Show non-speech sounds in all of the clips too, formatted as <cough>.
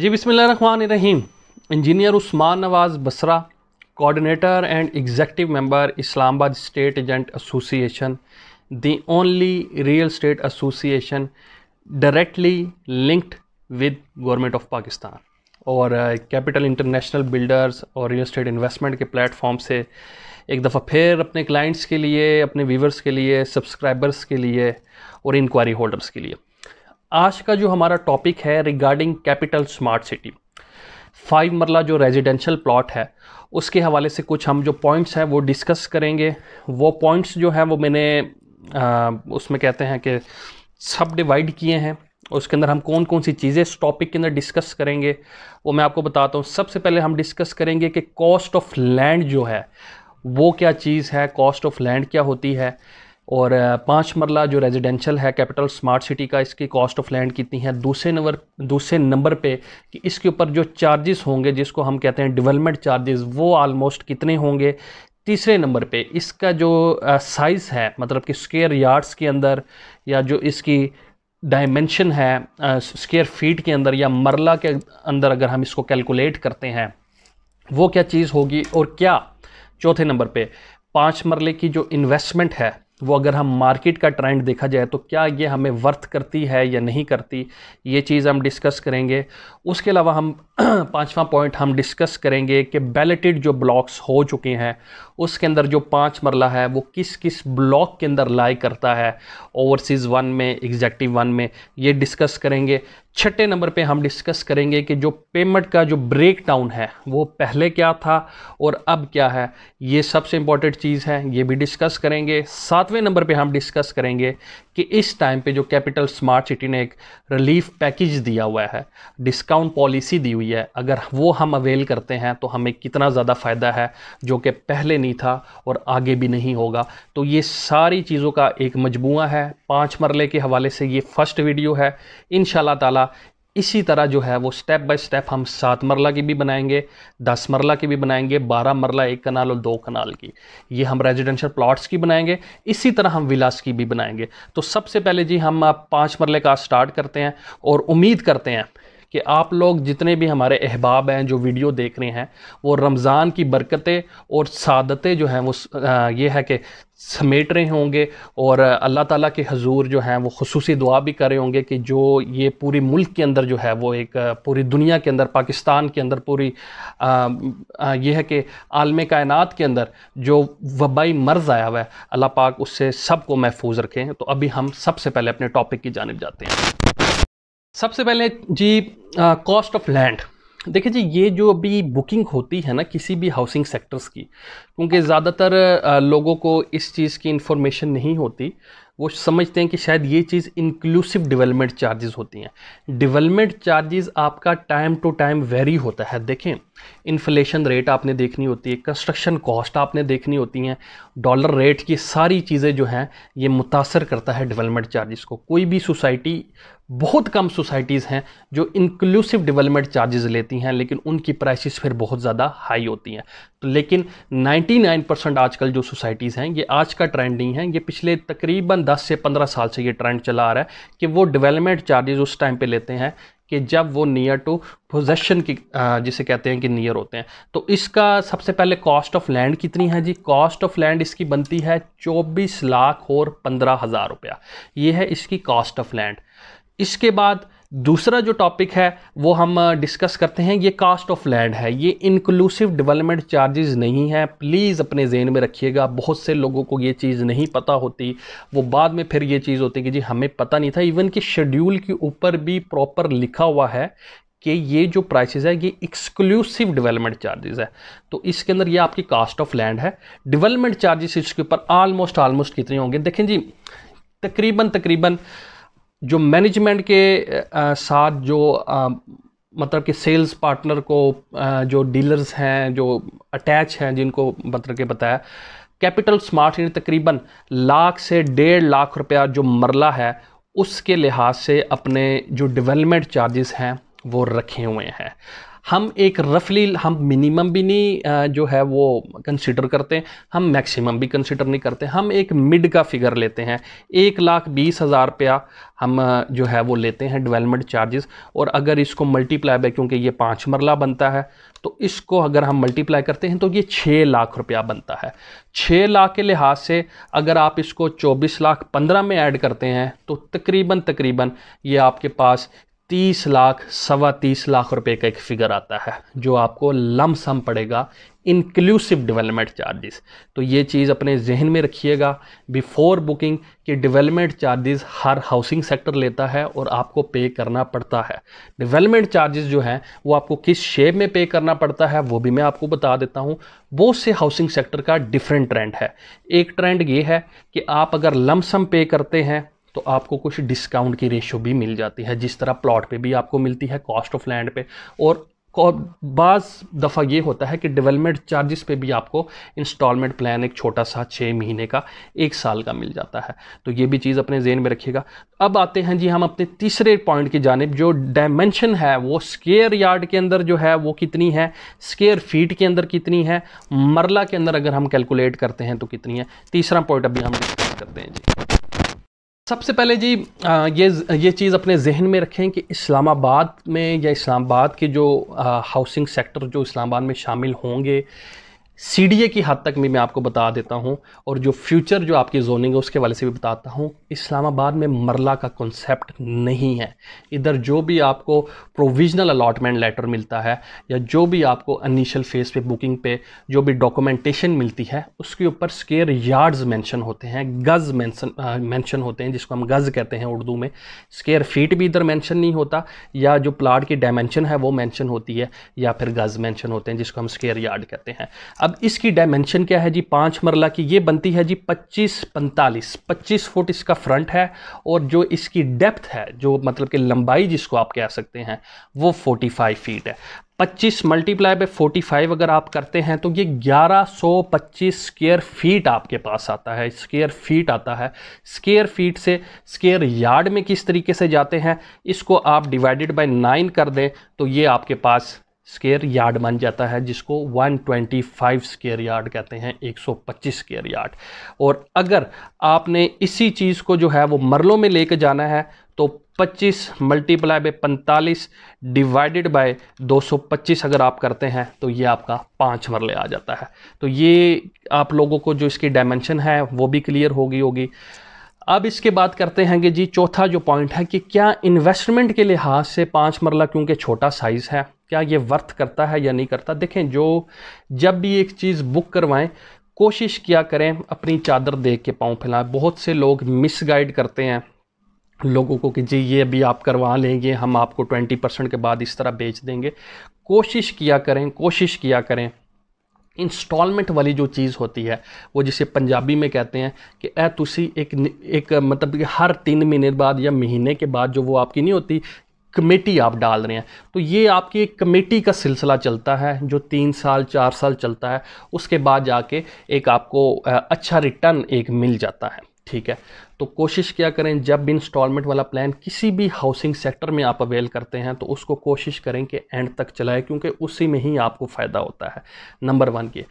ji Rahim engineer Usman Nawaz Basra coordinator and executive member Islamabad state agent association the only real estate association directly linked with government of Pakistan और capital international builders और real estate investment के platform से एक दफ़ा फिर अपने clients के लिए अपने व्यूवर्स के लिए सब्सक्राइबर्स के लिए और इंक्वायरी होल्डर्स के लिए आज का जो हमारा टॉपिक है regarding capital smart city five marla जो रेजिडेंशियल प्लॉट है उसके हवाले से कुछ हम जो पॉइंट्स हैं वो डिस्कस करेंगे वो पॉइंट्स जो हैं वो मैंने उसमें कहते हैं कि सब डिवाइड किए हैं उसके अंदर हम कौन कौन सी चीज़ें इस टॉपिक के अंदर डिस्कस करेंगे वो मैं आपको बताता हूँ सबसे पहले हम डिस्कस करेंगे कि कॉस्ट ऑफ लैंड जो है वो क्या चीज़ है कॉस्ट ऑफ लैंड क्या होती है और पाँच मरला जो रेजिडेंशियल है कैपिटल स्मार्ट सिटी का इसकी कॉस्ट ऑफ लैंड कितनी है दूसरे नंबर दूसरे नंबर पे कि इसके ऊपर जो चार्जेस होंगे जिसको हम कहते हैं डेवलपमेंट चार्जेस वो आलमोस्ट कितने होंगे तीसरे नंबर पे इसका जो साइज़ है मतलब कि स्क्वेयर यार्ड्स के अंदर या जो इसकी डायमेंशन है स्क्वेयर फीट के अंदर या मरला के अंदर अगर हम इसको कैलकुलेट करते हैं वो क्या चीज़ होगी और क्या चौथे नंबर पर पाँच मरले की जो इन्वेस्टमेंट है वो अगर हम मार्केट का ट्रेंड देखा जाए तो क्या ये हमें वर्थ करती है या नहीं करती ये चीज़ हम डिस्कस करेंगे उसके अलावा हम <clears throat> पांचवा पॉइंट हम डिस्कस करेंगे कि बैलेटेड जो ब्लॉक्स हो चुके हैं उसके अंदर जो पांच मरला है वो किस किस ब्लॉक के अंदर लाई करता है ओवरसीज़ वन में एग्जैक्टिव वन में ये डिस्कस करेंगे छठे नंबर पे हम डिस्कस करेंगे कि जो पेमेंट का जो ब्रेक डाउन है वो पहले क्या था और अब क्या है ये सबसे इम्पॉर्टेंट चीज़ है ये भी डिस्कस करेंगे सातवें नंबर पे हम डिस्कस करेंगे कि इस टाइम पे जो कैपिटल स्मार्ट सिटी ने एक रिलीफ पैकेज दिया हुआ है डिस्काउंट पॉलिसी दी हुई हुई है अगर वो हम अवेल करते हैं तो हमें कितना ज़्यादा फ़ायदा है जो कि पहले नहीं था और आगे भी नहीं होगा तो ये सारी चीज़ों का एक मजमु है पाँच मरले के हवाले से ये फ़र्स्ट वीडियो है इन ताला इसी तरह जो है वो स्टेप बाय स्टेप हम सात मरला की भी बनाएंगे दस मरला की भी बनाएंगे बारह मरला एक कनाल और दो कनाल की ये हम रेजिडेंशियल प्लॉट्स की बनाएंगे इसी तरह हम विलास की भी बनाएंगे तो सबसे पहले जी हम पाँच मरले का स्टार्ट करते हैं और उम्मीद करते हैं कि आप लोग जितने भी हमारे अहबाब हैं जो वीडियो देख रहे हैं वो रमज़ान की बरकतें और सादतें जो हैं वो ये है कि समेट रहे होंगे और अल्लाह ताला के हजूर जो हैं वो खसूस दुआ भी कर रहे होंगे कि जो ये पूरी मुल्क के अंदर जो है वो एक पूरी दुनिया के अंदर पाकिस्तान के अंदर पूरी आ, आ, ये है कि आलम कायनत के अंदर जो वबाई मर्ज़ आया हुआ है अल्लाह पाक उससे सब को महफूज रखें तो अभी हम सबसे पहले अपने टॉपिक की जानब जाते हैं सबसे पहले जी कॉस्ट ऑफ लैंड देखिए जी ये जो अभी बुकिंग होती है ना किसी भी हाउसिंग सेक्टर्स की क्योंकि ज़्यादातर लोगों को इस चीज़ की इन्फॉर्मेशन नहीं होती वो समझते हैं कि शायद ये चीज़ इंक्लूसिव डेवलपमेंट चार्जेस होती हैं डेवलपमेंट चार्जेस आपका टाइम टू टाइम वेरी होता है देखें इन्फ्लेशन रेट आपने देखनी होती है कंस्ट्रक्शन कॉस्ट आपने देखनी होती हैं डॉलर रेट की सारी चीज़ें जो हैं ये मुतासर करता है डेवलपमेंट चार्जेस को कोई भी सोसाइटी बहुत कम सोसाइटीज़ हैं जो इंक्लूसिव डेवलपमेंट चार्जेस लेती हैं लेकिन उनकी प्राइसेस फिर बहुत ज़्यादा हाई होती हैं तो लेकिन 99 परसेंट आजकल जो सोसाइटीज़ हैं ये आज का ट्रेंड नहीं है ये पिछले तकरीबन 10 से 15 साल से ये ट्रेंड चला आ रहा है कि वो डेवलपमेंट चार्जेस उस टाइम पे लेते हैं कि जब वो नियर टू पोजेशन की जिसे कहते हैं कि नियर होते हैं तो इसका सबसे पहले कॉस्ट ऑफ लैंड कितनी है जी कॉस्ट ऑफ लैंड इसकी बनती है चौबीस लाख और पंद्रह हज़ार रुपया ये है इसकी कॉस्ट ऑफ लैंड इसके बाद दूसरा जो टॉपिक है वो हम डिस्कस करते हैं ये कास्ट ऑफ लैंड है ये इंक्लूसिव डेवलपमेंट चार्जेस नहीं है प्लीज़ अपने जेन में रखिएगा बहुत से लोगों को ये चीज़ नहीं पता होती वो बाद में फिर ये चीज़ होती कि जी हमें पता नहीं था इवन कि शेड्यूल के ऊपर भी प्रॉपर लिखा हुआ है कि ये जो प्राइसेस है ये एक्सक्लूसिव डेवलपमेंट चार्जेस है तो इसके अंदर ये आपकी कास्ट ऑफ लैंड है डेवलपमेंट चार्जेस इसके ऊपर आलमोस्ट आलमोस्ट कितने होंगे देखें जी तकरीबन तकरीबन जो मैनेजमेंट के साथ जो मतलब कि सेल्स पार्टनर को जो डीलर्स हैं जो अटैच हैं जिनको मतलब के बताया कैपिटल स्मार्ट यानी तकरीबन लाख से डेढ़ लाख रुपया जो मरला है उसके लिहाज से अपने जो डेवलपमेंट चार्जेस हैं वो रखे हुए हैं हम एक रफली हम मिनिमम भी नहीं जो है वो कंसिडर करते हैं हम मैक्सिमम भी कंसिडर नहीं करते हम एक मिड का फिगर लेते हैं एक लाख बीस हज़ार रुपया हम जो है वो लेते हैं डेवलपमेंट चार्जेस और अगर इसको मल्टीप्लाई बाय क्योंकि ये पाँच मरला बनता है तो इसको अगर हम मल्टीप्लाई करते हैं तो ये छः लाख रुपया बनता है छः लाख के लिहाज से अगर आप इसको चौबीस लाख पंद्रह में ऐड करते हैं तो तकरीबन तकरीबन ये आपके पास तीस लाख सवा तीस लाख रुपए का एक फिगर आता है जो आपको लम सम पड़ेगा इंक्लूसिव डेवलपमेंट चार्जेस तो ये चीज़ अपने जहन में रखिएगा बिफोर बुकिंग कि डेवलपमेंट चार्जेस हर हाउसिंग सेक्टर लेता है और आपको पे करना पड़ता है डेवलपमेंट चार्जेस जो हैं वो आपको किस शेप में पे करना पड़ता है वो भी मैं आपको बता देता हूँ बहुत से हाउसिंग सेक्टर का डिफरेंट ट्रेंड है एक ट्रेंड ये है कि आप अगर लमसम पे करते हैं तो आपको कुछ डिस्काउंट की रेशो भी मिल जाती है जिस तरह प्लॉट पे भी आपको मिलती है कॉस्ट ऑफ लैंड पे और बाज़ दफ़ा ये होता है कि डेवलपमेंट चार्जेस पे भी आपको इंस्टॉलमेंट प्लान एक छोटा सा छः महीने का एक साल का मिल जाता है तो ये भी चीज़ अपने जेन में रखिएगा अब आते हैं जी हम अपने तीसरे पॉइंट की जानब जो डायमेंशन है वो स्केयर यार्ड के अंदर जो है वो कितनी है स्केयर फीट के अंदर कितनी है मरला के अंदर अगर हम कैलकुलेट करते हैं तो कितनी है तीसरा पॉइंट अभी हम डिस्कस करते हैं जी सबसे पहले जी ये ये चीज़ अपने जहन में रखें कि इस्लामाबाद में या इस्लामाबाद के जो हाउसिंग सेक्टर जो इस्लामाबाद में शामिल होंगे सी की हद तक भी मैं आपको बता देता हूँ और जो फ्यूचर जो आपकी जोनिंग है उसके वाले से भी बताता हूँ इस्लामाबाद में मरला का कॉन्सेप्ट नहीं है इधर जो भी आपको प्रोविजनल अलाटमेंट लेटर मिलता है या जो भी आपको इनिशियल फेस पे बुकिंग पे जो भी डॉक्यूमेंटेशन मिलती है उसके ऊपर स्केयर यार्ड्स मैंशन होते हैं गज़ मेंशन मैंशन होते हैं जिसको हम गज़ कहते हैं उर्दू में स्केयर फीट भी इधर मैंशन नहीं होता या जो प्लाट की डायमेंशन है वो मैंशन होती है या फिर गज़ मैंशन होते हैं जिसको हम स्केयर यार्ड कहते हैं अब इसकी डायमेंशन क्या है जी पाँच मरला की ये बनती है जी पच्चीस पैंतालीस पच्चीस फुट इसका फ्रंट है और जो इसकी डेप्थ है जो मतलब कि लंबाई जिसको आप कह सकते हैं वो फोर्टी फाइव फीट है पच्चीस मल्टीप्लाई बाई फोर्टी फाइव अगर आप करते हैं तो ये ग्यारह सौ पच्चीस स्केयर फीट आपके पास आता है स्केयर फीट आता है स्केयर फीट से स्केयर यार्ड में किस तरीके से जाते हैं इसको आप डिवाइडेड बाय नाइन कर दें तो ये आपके पास स्केयर यार्ड बन जाता है जिसको 125 स्केयर यार्ड कहते हैं 125 स्केयर यार्ड और अगर आपने इसी चीज़ को जो है वो मरलों में लेके जाना है तो 25 मल्टीप्लाई बाय पैंतालीस डिवाइडेड बाय 225 अगर आप करते हैं तो ये आपका पाँच मरले आ जाता है तो ये आप लोगों को जो इसकी डायमेंशन है वो भी क्लियर होगी होगी अब इसके बाद करते हैं कि जी चौथा जो पॉइंट है कि क्या इन्वेस्टमेंट के लिहाज से पाँच मरला क्योंकि छोटा साइज़ है क्या ये वर्थ करता है या नहीं करता देखें जो जब भी एक चीज़ बुक करवाएं कोशिश किया करें अपनी चादर देख के पाँव फैलाएं बहुत से लोग मिसगाइड करते हैं लोगों को कि जी ये अभी आप करवा लेंगे हम आपको ट्वेंटी परसेंट के बाद इस तरह बेच देंगे कोशिश किया करें कोशिश किया करें इंस्टॉलमेंट वाली जो चीज़ होती है वो जिसे पंजाबी में कहते हैं कि ए तुसी एक एक मतलब कि हर तीन महीने बाद या महीने के बाद जो वो आपकी नहीं होती कमेटी आप डाल रहे हैं तो ये आपकी एक कमेटी का सिलसिला चलता है जो तीन साल चार साल चलता है उसके बाद जाके एक आपको अच्छा रिटर्न एक मिल जाता है ठीक है तो कोशिश क्या करें जब भी इंस्टॉलमेंट वाला प्लान किसी भी हाउसिंग सेक्टर में आप अवेल करते हैं तो उसको कोशिश करें कि एंड तक चलाएं क्योंकि उसी में ही आपको फ़ायदा होता है नंबर वन के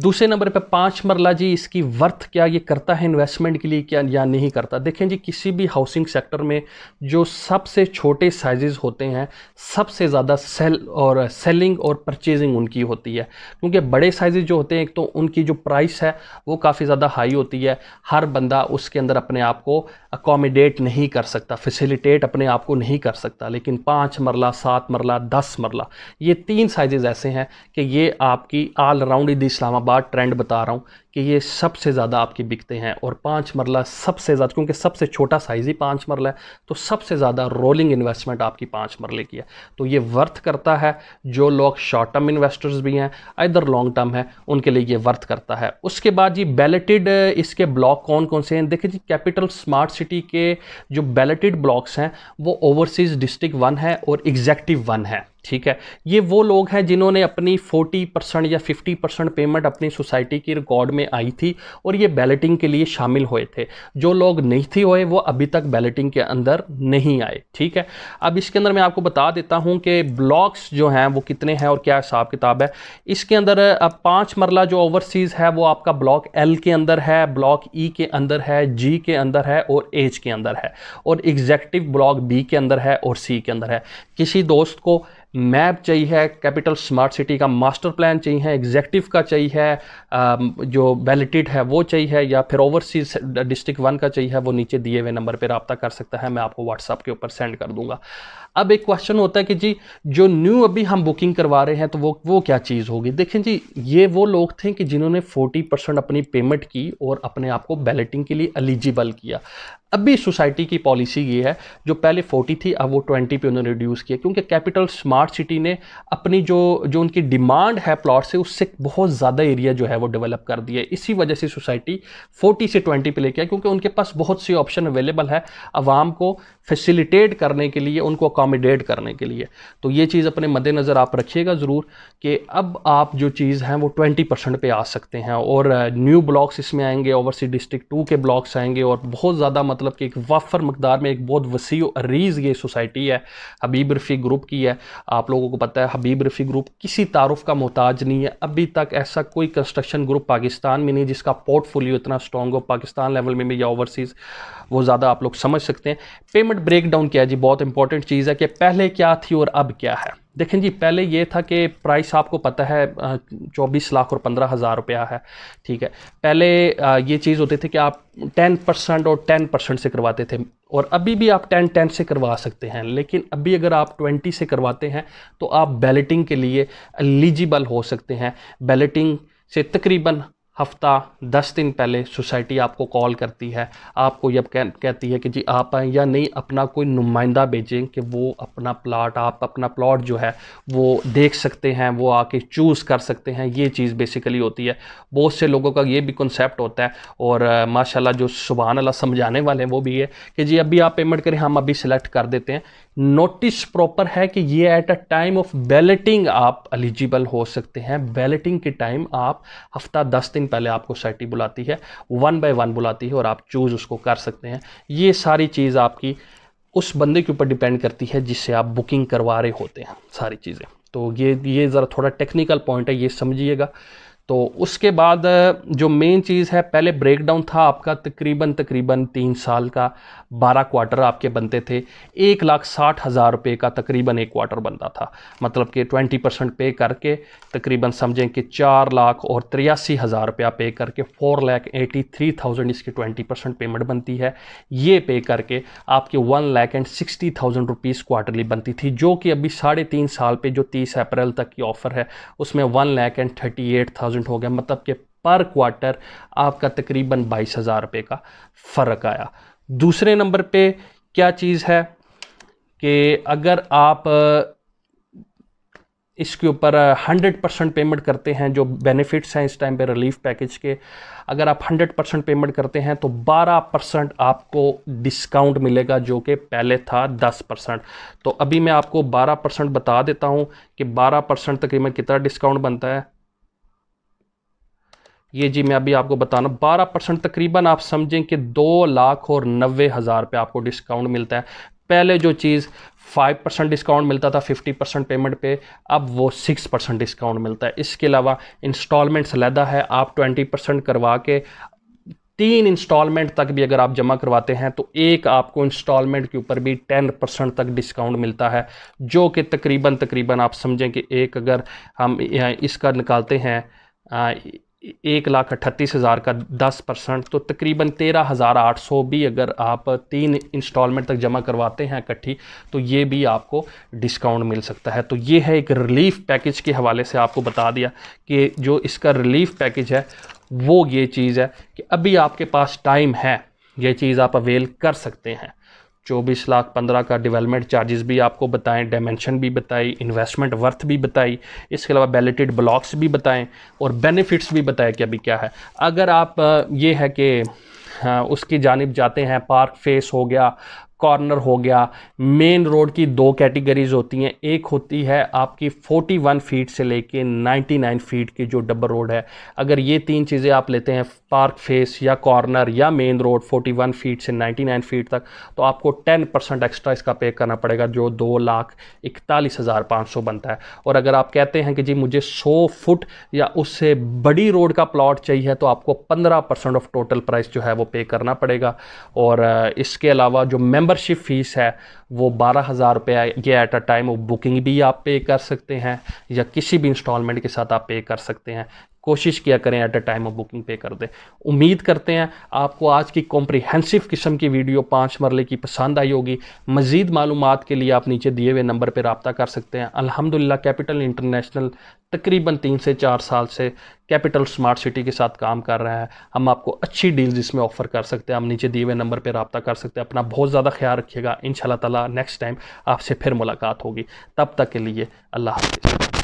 दूसरे नंबर पर पाँच मरला जी इसकी वर्थ क्या ये करता है इन्वेस्टमेंट के लिए क्या या नहीं करता देखें जी किसी भी हाउसिंग सेक्टर में जो सबसे छोटे साइज़ होते हैं सबसे ज़्यादा सेल और सेलिंग और परचेजिंग उनकी होती है क्योंकि बड़े साइज़ जो होते हैं एक तो उनकी जो प्राइस है वो काफ़ी ज़्यादा हाई होती है हर बंदा उसके अंदर अपने आप आप को अकोमोडेट नहीं कर सकता फैसिलिटेट अपने आप को नहीं कर सकता लेकिन पाँच मरला सात मरला दस मरला ये तीन साइजेज़ ऐसे हैं कि ये आपकी all round the Islamabad trend बता रहा हूँ कि ये सबसे ज़्यादा आपके बिकते हैं और पाँच मरला सबसे ज़्यादा क्योंकि सबसे छोटा साइज़ ही पाँच मरला है तो सबसे ज़्यादा रोलिंग इन्वेस्टमेंट आपकी पाँच मरले की है तो ये वर्थ करता है जो लोग शॉर्ट टर्म इन्वेस्टर्स भी हैं इधर लॉन्ग टर्म है उनके लिए ये वर्थ करता है उसके बाद जी बैलेटेड इसके ब्लॉक कौन कौन से हैं देखिए जी कैपिटल स्मार्ट सिटी के जो बैलेटेड ब्लॉक्स हैं वो ओवरसीज़ डिस्ट्रिक्ट वन है और एग्जैक्टिव वन है ठीक है ये वो लोग हैं जिन्होंने अपनी 40 परसेंट या 50 परसेंट पेमेंट अपनी सोसाइटी की रिकॉर्ड में आई थी और ये बैलेटिंग के लिए शामिल हुए थे जो लोग नहीं थे हुए वो अभी तक बैलेटिंग के अंदर नहीं आए ठीक है अब इसके अंदर मैं आपको बता देता हूँ कि ब्लॉक्स जो हैं वो कितने हैं और क्या हिसाब किताब है इसके अंदर अब पाँच मरला जो ओवरसीज़ है वो आपका ब्लॉक एल के अंदर है ब्लॉक ई e के अंदर है जी के अंदर है और एच के अंदर है और एग्जैक्टिव ब्लॉक बी के अंदर है और सी के अंदर है किसी दोस्त को मैप चाहिए कैपिटल स्मार्ट सिटी का मास्टर प्लान चाहिए एग्जेक्टिव का चाहिए जो वैलिडेट है वो चाहिए या फिर ओवरसीज डिस्ट्रिक्ट वन का चाहिए वो नीचे दिए हुए नंबर पर रबता कर सकता है मैं आपको व्हाट्सअप के ऊपर सेंड कर दूंगा अब एक क्वेश्चन होता है कि जी जो न्यू अभी हम बुकिंग करवा रहे हैं तो वो वो क्या चीज़ होगी देखें जी ये वो लोग थे कि जिन्होंने 40 परसेंट अपनी पेमेंट की और अपने आप को बैलेटिंग के लिए एलिजिबल किया अभी सोसाइटी की पॉलिसी ये है जो पहले 40 थी अब वो 20 पे उन्होंने रिड्यूस किया क्योंकि कैपिटल स्मार्ट स्मार्ट सिटी ने अपनी जो जो उनकी डिमांड है प्लॉट से उससे बहुत ज़्यादा एरिया जो है वो डेवलप कर दिया इसी वजह से सोसाइटी 40 से 20 पे लेके आए क्योंकि उनके पास बहुत से ऑप्शन अवेलेबल है आवाम को फैसिलिटेट करने के लिए उनको अकोमोडेट करने के लिए तो ये चीज़ अपने मद्देनज़र आप रखिएगा ज़रूर कि अब आप जो चीज़ हैं वो ट्वेंटी परसेंट पर आ सकते हैं और न्यू ब्लॉक्स इसमें आएंगे ओवरसी डिस्ट्रिक्ट टू के ब्लॉक्स आएंगे और बहुत ज़्यादा मतलब कि एक वाफर मकदार में एक बहुत वसी अरीज़ ये सोसाइटी है हबीब रफ़ी ग्रुप की है आप लोगों को पता है हबीब रफ़ी ग्रुप किसी तारुफ का मोहताज नहीं है अभी तक ऐसा कोई कंस्ट्रक्शन ग्रुप पाकिस्तान में नहीं जिसका पोर्टफोलियो इतना स्ट्रॉग हो पाकिस्तान लेवल में भी या ओवरसीज़ वो ज़्यादा आप लोग समझ सकते हैं पेमेंट ब्रेकडाउन क्या है जी बहुत इंपॉर्टेंट चीज़ है कि पहले क्या थी और अब क्या है देखें जी पहले ये था कि प्राइस आपको पता है चौबीस लाख और पंद्रह हज़ार रुपया है ठीक है पहले ये चीज़ होती थी कि आप टेन परसेंट और टेन परसेंट से करवाते थे और अभी भी आप टेन टेन से करवा सकते हैं लेकिन अभी अगर आप ट्वेंटी से करवाते हैं तो आप बैलेटिंग के लिए एलिजिबल हो सकते हैं बैलेटिंग से तकरीबन हफ्ता दस दिन पहले सोसाइटी आपको कॉल करती है आपको जब कह, कहती है कि जी आप आए या नहीं अपना कोई नुमाइंदा भेजें कि वो अपना प्लाट आप अपना प्लाट जो है वो देख सकते हैं वो आके चूज़ कर सकते हैं ये चीज़ बेसिकली होती है बहुत से लोगों का ये भी कॉन्सेप्ट होता है और माशाल्लाह जो सुबह अल्लाह समझाने वाले हैं वो भी है कि जी अभी आप पेमेंट करें हम अभी सेलेक्ट कर देते हैं नोटिस प्रॉपर है कि ये at a time of balloting आप एलिजिबल हो सकते हैं बैलेटिंग के टाइम आप हफ्ता दस दिन पहले आपको सोसाइटी बुलाती है वन बाय वन बुलाती है और आप चूज़ उसको कर सकते हैं ये सारी चीज़ आपकी उस बंदे के ऊपर डिपेंड करती है जिससे आप बुकिंग करवा रहे होते हैं सारी चीज़ें तो ये ये ज़रा थोड़ा टेक्निकल पॉइंट है ये समझिएगा तो उसके बाद जो मेन चीज़ है पहले ब्रेकडाउन था आपका तकरीबन तकरीबन तीन साल का बारह क्वार्टर आपके बनते थे एक लाख साठ हज़ार रुपये का तकरीबन एक क्वार्टर बनता था मतलब कि ट्वेंटी परसेंट पे करके तकरीबन समझें कि चार लाख और तिरासी हज़ार रुपया पे करके four lakh eighty three thousand इसकी ट्वेंटी परसेंट पेमेंट बनती है ये पे करके आपके one lakh and sixty thousand rupees quarterly बनती थी जो कि अभी साढ़े तीन साल पर जो तीस अप्रैल तक की ऑफ़र है उसमें one lakh and thirty eight thousand thousand हो गया मतलब कि पर क्वार्टर आपका तकरीबन बाईस हज़ार रुपये का फ़र्क आया दूसरे नंबर पे क्या चीज़ है कि अगर आप इसके ऊपर हंड्रेड परसेंट पेमेंट करते हैं जो बेनिफिट्स हैं इस टाइम पे रिलीफ पैकेज के अगर आप हंड्रेड परसेंट पेमेंट करते हैं तो बारह परसेंट आपको डिस्काउंट मिलेगा जो कि पहले था दस परसेंट तो अभी मैं आपको बारह परसेंट बता देता हूं कि बारह परसेंट तकरीबन कितना डिस्काउंट बनता है ये जी मैं अभी आपको बताना बारह परसेंट तकरीबन आप समझें कि दो लाख और नबे हज़ार पे आपको डिस्काउंट मिलता है पहले जो चीज़ फाइव परसेंट डिस्काउंट मिलता था फिफ्टी परसेंट पेमेंट पे अब वो सिक्स परसेंट डिस्काउंट मिलता है इसके अलावा इंस्टॉलमेंट्स अलहदा है आप ट्वेंटी परसेंट करवा के तीन इंस्टॉलमेंट तक भी अगर आप जमा करवाते हैं तो एक आपको इंस्टॉलमेंट के ऊपर भी टेन परसेंट तक डिस्काउंट मिलता है जो कि तकरीबन तकरीबन आप समझें कि एक अगर हम इसका निकालते हैं एक लाख अट्ठतीस हज़ार का दस परसेंट तो तकरीबन तेरह हज़ार आठ सौ भी अगर आप तीन इंस्टॉलमेंट तक जमा करवाते हैं इकट्ठी तो ये भी आपको डिस्काउंट मिल सकता है तो ये है एक रिलीफ पैकेज के हवाले से आपको बता दिया कि जो इसका रिलीफ पैकेज है वो ये चीज़ है कि अभी आपके पास टाइम है ये चीज़ आप अवेल कर सकते हैं चौबीस लाख पंद्रह का डेवलपमेंट चार्जेस भी आपको बताएं डायमेंशन भी बताई इन्वेस्टमेंट वर्थ भी बताई इसके अलावा बैलेटेड ब्लॉक्स भी बताएं और बेनिफिट्स भी बताएं कि अभी क्या है अगर आप ये है कि उसकी जानब जाते हैं पार्क फेस हो गया कॉर्नर हो गया मेन रोड की दो कैटेगरीज होती हैं एक होती है आपकी 41 फीट से लेके 99 फीट की जो डबल रोड है अगर ये तीन चीज़ें आप लेते हैं पार्क फेस या कॉर्नर या मेन रोड 41 फीट से 99 फीट तक तो आपको 10 परसेंट एक्स्ट्रा इसका पे करना पड़ेगा जो दो लाख इकतालीस हज़ार पाँच सौ बनता है और अगर आप कहते हैं कि जी मुझे सौ फुट या उससे बड़ी रोड का प्लॉट चाहिए तो आपको पंद्रह परसेंट ऑफ टोटल प्राइस जो है वो पे करना पड़ेगा और इसके अलावा जो मेम्बर मेंबरशिप फ़ीस है वो बारह हज़ार रुपया ये एट अ टाइम वो बुकिंग भी आप पे कर सकते हैं या किसी भी इंस्टॉलमेंट के साथ आप पे कर सकते हैं कोशिश किया करें at a time of booking pay कर दें उम्मीद करते हैं आपको आज की कॉम्प्रिहेंसिव किस्म की वीडियो पाँच मरले की पसंद आई होगी मज़ीद मालूम के लिए आप नीचे दिए हुए नंबर पर रबता कर सकते हैं अलहमदिल्ला कैपिटल इंटरनेशनल तकरीबन तीन से चार साल से कैपिटल स्मार्ट सिटी के साथ काम कर रहे हैं हम आपको अच्छी डील्स इसमें ऑफर कर सकते हैं हम नीचे दिए हुए नंबर पर रबता कर सकते हैं अपना बहुत ज़्यादा ख्याल रखिएगा इन ताला नेक्स्ट टाइम आपसे फिर मुलाकात होगी तब तक के लिए अल्लाह हाफिज़